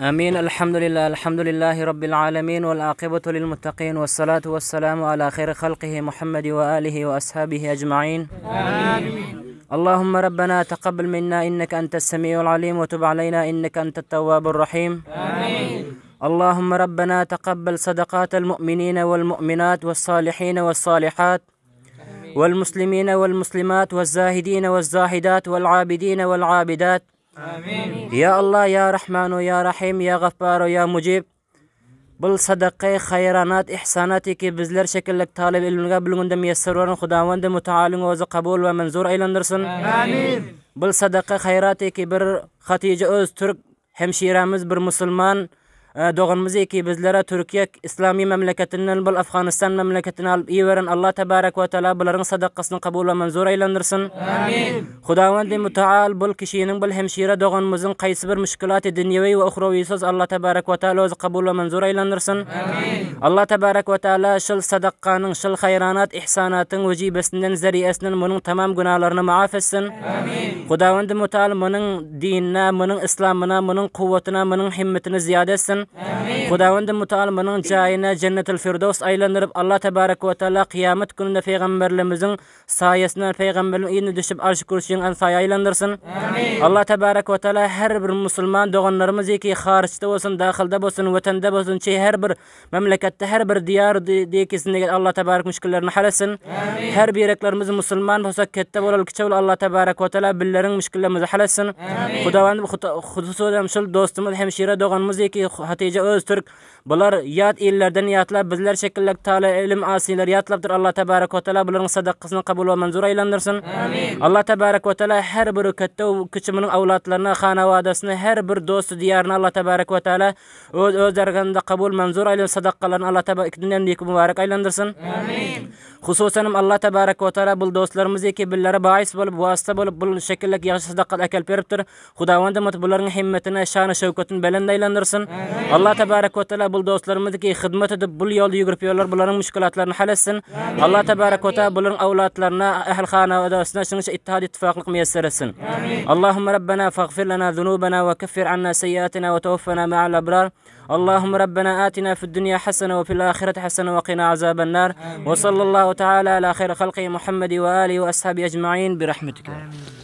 آمين الحمد لله الحمد لله رب العالمين والعاقبة للمتقين والصلاة والسلام على خير خلقه محمد وآله وأصحابه أجمعين آمين اللهم ربنا تقبل منا إنك أنت السميع العليم وتب علينا إنك أنت التواب الرحيم آمين اللهم ربنا تقبل صدقات المؤمنين والمؤمنات والصالحين والصالحات والمسلمين والمسلمات والزاهدين والزاهدات والعابدين والعابدات يا الله يا رحمن يا رحيم يا غفار يا مجيب بل صدقة خيرانات إحساناتك بزلر شكل لك طالب إلمنغا بلغن دم يسرور خداوان دم متعالي وزو قبول ومنزور أي لندرسن بل صدق خيراتك بر ختيجة أوز ترك همشي رامز بر مسلمان doganimizdagi bizlara Turkiya islomiy mamlakatidan bil Afg'oniston mamlakatini olib iverin Alloh tabarak va taolo bularning sadaqasini qabul va manzur aylandirsin. Amin. Xudovendi mutaal bil kishining bil hemshira doganimizning qaysi bir mushkulati dunyoviy va uxroviy so'z Alloh tabarak va taolo o'zi qabul va manzur aylandirsin. Amin. Alloh tabarak va taolo shil sadaqaning shil xayronat ihsonating vajibasidan zariyasidan buning tamom gunohlarini maaf etsin. Amin. Xudovendi mutaal mening dinna, mening islomina, mening quvvatina, mening himmatini ziyoda etsin. خداوند متعال منىڭ جايىنى جەننەت الفردوس ئايلاندۇرۇپ ئاللا تەبارەك ۋە تەلا قىيامەت كۈنىدە پەيغەمبەرلىرىمىزنىڭ سايەسىنە پەيغەمبەرلىرىم ئېيىنى دۈشۈپ ئارش كۈرىشىڭ سايە ئايلاندۇرسۇن ئاللا تەبارەك ۋە تەلا ھەر بىر مۇسۇلمان دوغانلىرىمىزكى خارىجدا بولسۇن داخىلدا بولسۇن ۋەتەندە بولسۇن چى ھەر بىر مەملەكەتتە ھەر بىر دىيار دىكىسىنىگە ئاللا تەبارەك مۈشكۈللەرنى ھەلسىن ھەر بىرەكلىرىمىز مۇسۇلمان بولسا كەتتە بولالكى چەۋل ئاللا تەبارەك ۋە تەلا بىللىرىڭ مۈشكۈللىرىمىزنى ھەلسىن خداوند خصوصەن شۇ دوستىمىز ھەمشىرە دوغانمىزكى Hatice Öztürk bular yat illerden yatlab bizler şekillik taala ilm asiler yatlabdır Allah tebarek ve teala bularning sadaqasini kabul ve manzur aylandirsin. Amin. Allah tebarek ve teala her bir katta kichimining avlodlarini, xonavadasini, her bir do'sti diyarini Allah tebarek ve teala o'z o'zlariga qabul manzur aylanib sadaqalarini Allah tebarek dunyan neki muborak aylandirsin. Amin. Xususan Allah tebarek ve teala bu do'stlarimizdagi billari bo'is bo'lib, vosita bo'lib bu shekillik yaxshi sadaqat akal beribdir. Xudovandi bularning himmatini, sha'ni, shavqatini baland aylandirsin. Amin. alloh tabarak va taala bu do'stlarimizdagi xizmat edib bu yo'lda yugurib yurlar bularning mushkulotlarini hal etsin alloh tabarak va taala bularning avlodlarini ahli xonadonasini shuncha ittihod ittifoqlik muyassar etsin allohumma rabbana faghfir lana dhunubana va kaffir anna sayyiatina va tawaffana ma'al abrar اللهم ربنا آتنا في الدنيا حسنة وفي الآخرة حسنة وقنا عذاب النار وصلى الله تعالى على خير خلقه محمد وآله وأصحابه أجمعين برحمتك آمين.